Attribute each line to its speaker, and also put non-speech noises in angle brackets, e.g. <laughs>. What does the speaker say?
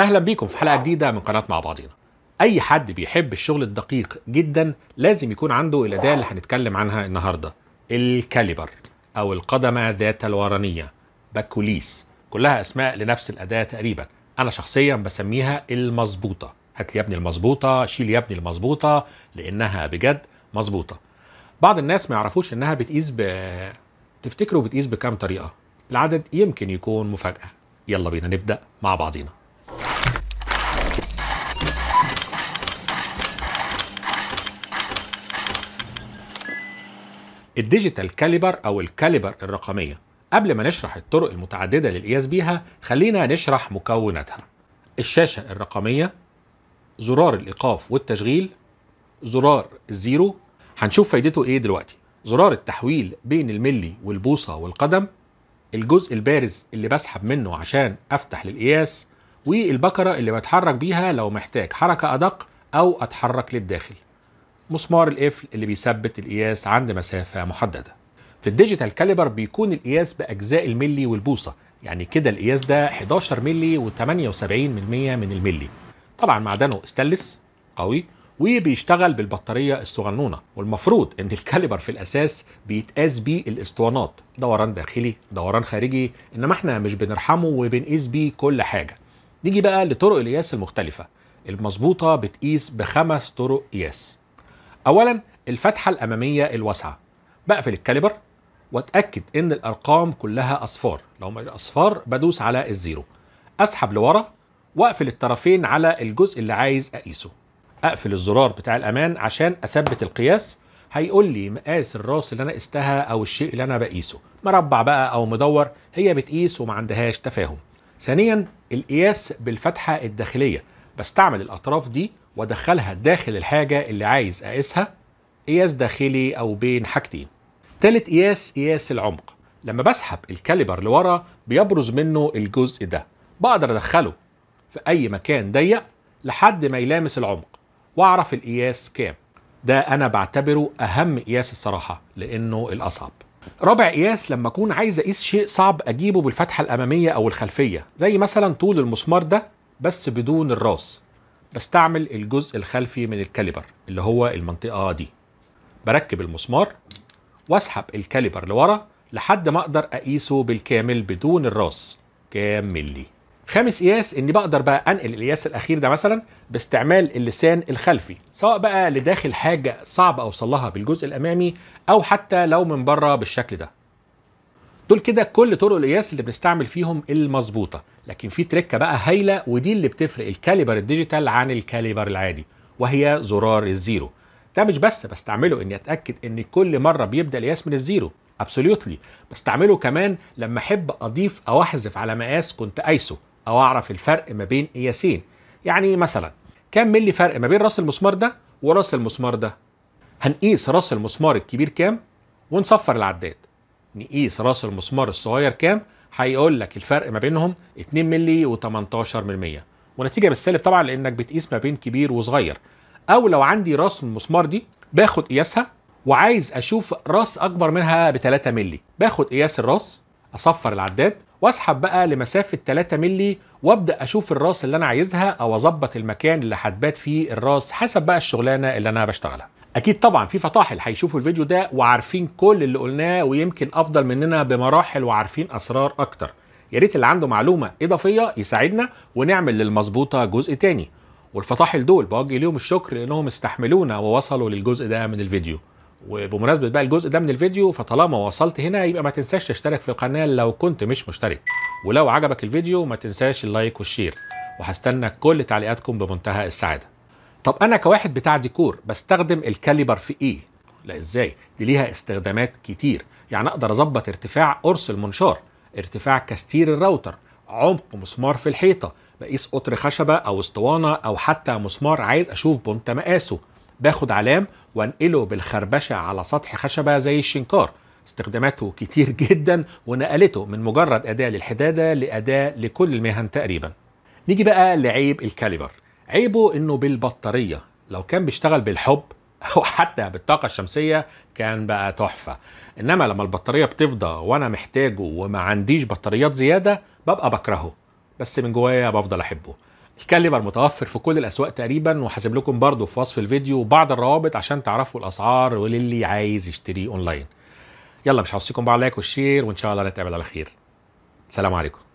Speaker 1: اهلا بيكم في حلقه جديده من قناه مع بعضينا اي حد بيحب الشغل الدقيق جدا لازم يكون عنده الاداه اللي هنتكلم عنها النهارده الكاليبر او القدمه ذات الورانيه باكوليس كلها اسماء لنفس الاداه تقريبا انا شخصيا بسميها المظبوطه هات لي يا ابني المظبوطه شيل يا ابني المظبوطه لانها بجد مظبوطه بعض الناس ما يعرفوش انها بتقيس ب تفتكروا بتقيس بكام طريقه العدد يمكن يكون مفاجاه يلا بينا نبدا مع بعضينا الديجيتال كاليبر أو الكاليبر الرقمية قبل ما نشرح الطرق المتعددة للقياس بيها خلينا نشرح مكوناتها الشاشة الرقمية زرار الإيقاف والتشغيل زرار الزيرو هنشوف فايدته إيه دلوقتي زرار التحويل بين الملي والبوصة والقدم الجزء البارز اللي بسحب منه عشان أفتح للقياس والبكرة اللي بتحرك بيها لو محتاج حركة أدق أو أتحرك للداخل مسمار القفل اللي بيثبت القياس عند مسافة محددة في الديجيتال كاليبر بيكون القياس بأجزاء الملي والبوصة يعني كده القياس ده 11 ملي و78% من الملي طبعا معدنه استلس قوي وبيشتغل بالبطارية الصغنونة والمفروض ان الكاليبر في الاساس بيتقاس بيه الاسطوانات دوران داخلي دوران خارجي انما احنا مش بنرحمه وبنقيس بيه كل حاجة نيجي بقى لطرق القياس المختلفة المظبوطة بتقيس بخمس طرق قياس اولا الفتحه الاماميه الواسعه بقفل الكاليبر واتاكد ان الارقام كلها اصفار لو مش اصفار بدوس على الزيرو اسحب لورا واقفل الطرفين على الجزء اللي عايز اقيسه اقفل الزرار بتاع الامان عشان اثبت القياس هيقول لي مقاس الراس اللي انا قستها او الشيء اللي انا بقيسه مربع بقى او مدور هي بتقيس وما عندهاش تفاهم ثانيا القياس بالفتحه الداخليه بستعمل الاطراف دي وادخلها داخل الحاجة اللي عايز اقيسها قياس داخلي او بين حاجتين تالت قياس قياس العمق لما بسحب الكاليبر لورا بيبرز منه الجزء ده بقدر ادخله في اي مكان ضيق لحد ما يلامس العمق واعرف القياس كام ده انا بعتبره اهم قياس الصراحه لانه الاصعب رابع قياس لما اكون عايز اقيس شيء صعب اجيبه بالفتحه الاماميه او الخلفيه زي مثلا طول المسمار ده بس بدون الراس بستعمل الجزء الخلفي من الكاليبر اللي هو المنطقة دي بركب المسمار واسحب الكاليبر لورا لحد ما اقدر اقيسه بالكامل بدون الراس كام ملي خامس قياس اني بقدر بقى انقل القياس الاخير ده مثلا باستعمال اللسان الخلفي سواء بقى لداخل حاجه صعب اوصل لها بالجزء الامامي او حتى لو من بره بالشكل ده دول كده كل طرق القياس اللي بنستعمل فيهم المظبوطه لكن في تركه بقى هايله ودي اللي بتفرق الكاليبر الديجيتال عن الكاليبر العادي وهي زرار الزيرو ده مش بس بستعمله اني اتاكد ان كل مره بيبدا القياس من الزيرو ابسوليوتلي بستعمله كمان لما احب اضيف او احذف على مقاس كنت قايسه او اعرف الفرق ما بين قياسين يعني مثلا كام ملي فرق ما بين راس المسمار ده وراس المسمار ده هنقيس راس المسمار الكبير كام ونصفر العداد نقيس راس المسمار الصغير كام هيقول لك الفرق ما بينهم 2 مللي و18 ملي ونتيجه بالسالب طبعا لانك بتقيس ما بين كبير وصغير او لو عندي راس المسمار دي باخد قياسها وعايز اشوف راس اكبر منها ب 3 مللي باخد قياس الراس اصفر العداد واسحب بقى لمسافه 3 مللي وابدا اشوف الراس اللي انا عايزها او اظبط المكان اللي هتبات فيه الراس حسب بقى الشغلانه اللي انا بشتغلها اكيد طبعا في فطاحل هيشوفوا الفيديو ده وعارفين كل اللي قلناه ويمكن افضل مننا بمراحل وعارفين اسرار اكتر يا ريت اللي عنده معلومه اضافيه يساعدنا ونعمل للمظبوطه جزء تاني والفطاحل دول بوجه ليهم الشكر لانهم استحملونا ووصلوا للجزء ده من الفيديو وبمناسبه بقى الجزء ده من الفيديو فطالما وصلت هنا يبقى ما تنساش تشترك في القناه لو كنت مش مشترك ولو عجبك الفيديو ما تنساش اللايك والشير وهستنى كل تعليقاتكم بمنتهى السعاده طب انا كواحد بتاع ديكور بستخدم الكاليبر في ايه لا ازاي دي ليها استخدامات كتير يعني اقدر اظبط ارتفاع قرص المنشار ارتفاع كاستير الراوتر عمق مسمار في الحيطه بقيس قطر خشبه او اسطوانه او حتى مسمار عايز اشوف بنت مقاسه باخد علام وانقله بالخربشه على سطح خشبه زي الشنكار استخداماته كتير <laughs> جدا ونقلته من مجرد اداه للحداده لاداه لكل المهن تقريبا نيجي بقى لعيب الكاليبر عيبه انه بالبطاريه لو كان بيشتغل بالحب <laughs> او حتى بالطاقه الشمسيه كان بقى تحفه انما لما البطاريه بتفضى وانا محتاجه وما عنديش بطاريات زياده ببقى بكرهه بس من جوايا بفضل احبه الكاليبر متوفر في كل الاسواق تقريبا وهسيب لكم برضو في وصف الفيديو بعض الروابط عشان تعرفوا الاسعار وللي عايز يشتريه اونلاين يلا مش هوصيكم بقى على اللايك والشير وان شاء الله نتقابل على خير سلام عليكم